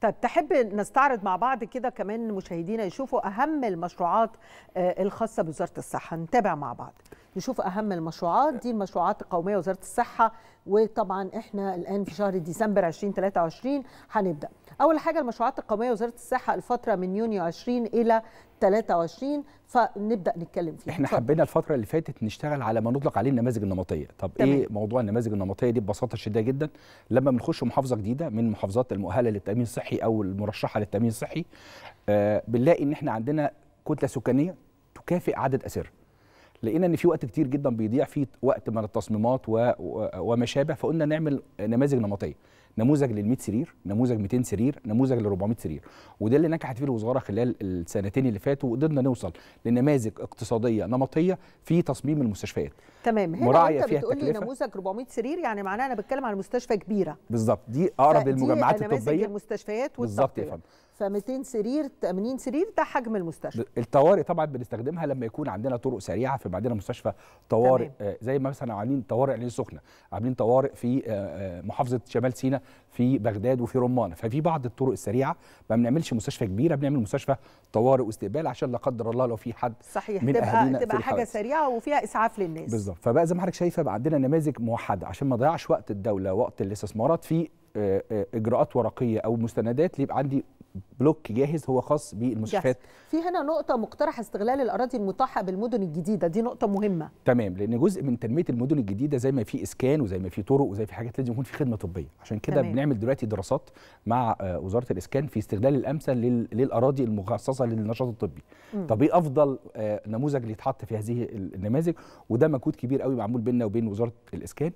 طيب تحب نستعرض مع بعض كده كمان مشاهدينا يشوفوا اهم المشروعات آه، الخاصه بوزاره الصحه نتابع مع بعض نشوف اهم المشروعات دي المشروعات القوميه وزاره الصحه وطبعا احنا الان في شهر ديسمبر 2023 هنبدا اول حاجه المشروعات القوميه وزاره الصحه الفتره من يونيو 20 الى 23 فنبدا نتكلم فيها احنا حبينا الفتره اللي فاتت نشتغل على ما نطلق عليه النماذج النمطيه طب إيه تمام. ايه موضوع النماذج النمطيه دي ببساطه شديده جدا لما بنخش محافظه جديده من المحافظات المؤهله للتامين الصحي او المرشحه للتامين الصحي آه بنلاقي ان احنا عندنا كتله سكانيه تكافئ عدد اسره لقينا ان في وقت كتير جدا بيضيع في وقت من التصميمات وما شابه فقلنا نعمل نماذج نمطيه نموذج لل 100 سرير نموذج 200 سرير نموذج ل 400 سرير وده اللي نجحت فيه الوزاره خلال السنتين اللي فاتوا وقدرنا نوصل لنماذج اقتصاديه نمطيه في تصميم المستشفيات تمام مراعيه فيها بتقول لي نموذج 400 سرير يعني معناها انا بتكلم على مستشفى كبيره بالظبط دي اقرب للمجمعات الطبيه المستشفيات بالظبط يا فندم ف 200 سرير 80 سرير ده حجم المستشفى الطوارئ طبعا بنستخدمها لما يكون عندنا طرق سريعه في عندنا مستشفى طوارئ تمام. آه، زي ما مثلا عاملين طوارئ العين السخنه عاملين طوارئ في آه، آه، محافظه شمال سيناء في بغداد وفي رمان ففي بعض الطرق السريعه ما بنعملش مستشفى كبيره بنعمل مستشفى طوارئ واستقبال عشان لا قدر الله لو في حد صحيح من تبقى تبقى في حاجه سريعه وفيها اسعاف للناس بالظبط فبقى زي ما حضرتك شايفه بقى عندنا نماذج موحده عشان ما نضيعش وقت الدوله وقت الاستثمارات في آه، آه، اجراءات ورقيه او مستندات ليبقى عندي بلوك جاهز هو خاص بالمستشفيات في هنا نقطه مقترح استغلال الاراضي المتاحه بالمدن الجديده دي نقطه مهمه تمام لان جزء من تنميه المدن الجديده زي ما في اسكان وزي ما في طرق وزي في حاجات لازم يكون في خدمه طبيه عشان كده بنعمل دلوقتي دراسات مع آه، وزاره الاسكان في استغلال الامثل للاراضي المخصصه للنشاط الطبي مم. طب ايه افضل آه، نموذج اللي يتحط في هذه النماذج وده مجهود كبير قوي معمول بيننا وبين وزاره الاسكان